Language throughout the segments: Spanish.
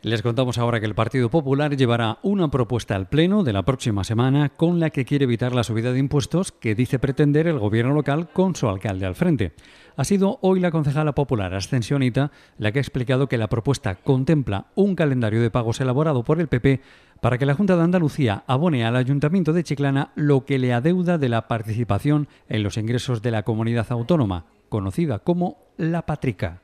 Les contamos ahora que el Partido Popular llevará una propuesta al Pleno de la próxima semana con la que quiere evitar la subida de impuestos que dice pretender el gobierno local con su alcalde al frente. Ha sido hoy la concejala popular ascensionita la que ha explicado que la propuesta contempla un calendario de pagos elaborado por el PP para que la Junta de Andalucía abone al Ayuntamiento de Chiclana lo que le adeuda de la participación en los ingresos de la comunidad autónoma, conocida como la patrica.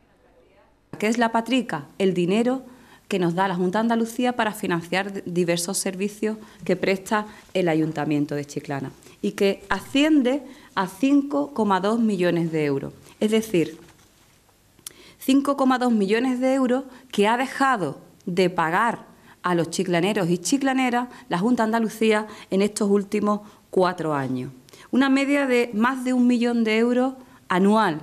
¿Qué es la patrica? El dinero que nos da la Junta de Andalucía para financiar diversos servicios que presta el Ayuntamiento de Chiclana y que asciende a 5,2 millones de euros. Es decir, 5,2 millones de euros que ha dejado de pagar a los chiclaneros y chiclaneras la Junta de Andalucía en estos últimos cuatro años. Una media de más de un millón de euros anual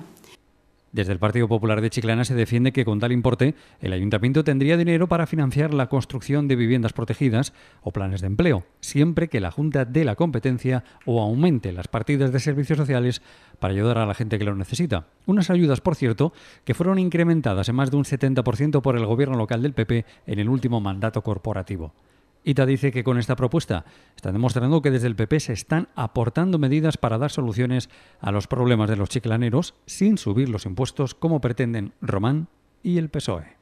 desde el Partido Popular de Chiclana se defiende que con tal importe el ayuntamiento tendría dinero para financiar la construcción de viviendas protegidas o planes de empleo, siempre que la Junta dé la competencia o aumente las partidas de servicios sociales para ayudar a la gente que lo necesita. Unas ayudas, por cierto, que fueron incrementadas en más de un 70% por el gobierno local del PP en el último mandato corporativo. ITA dice que con esta propuesta está demostrando que desde el PP se están aportando medidas para dar soluciones a los problemas de los chiclaneros sin subir los impuestos como pretenden Román y el PSOE.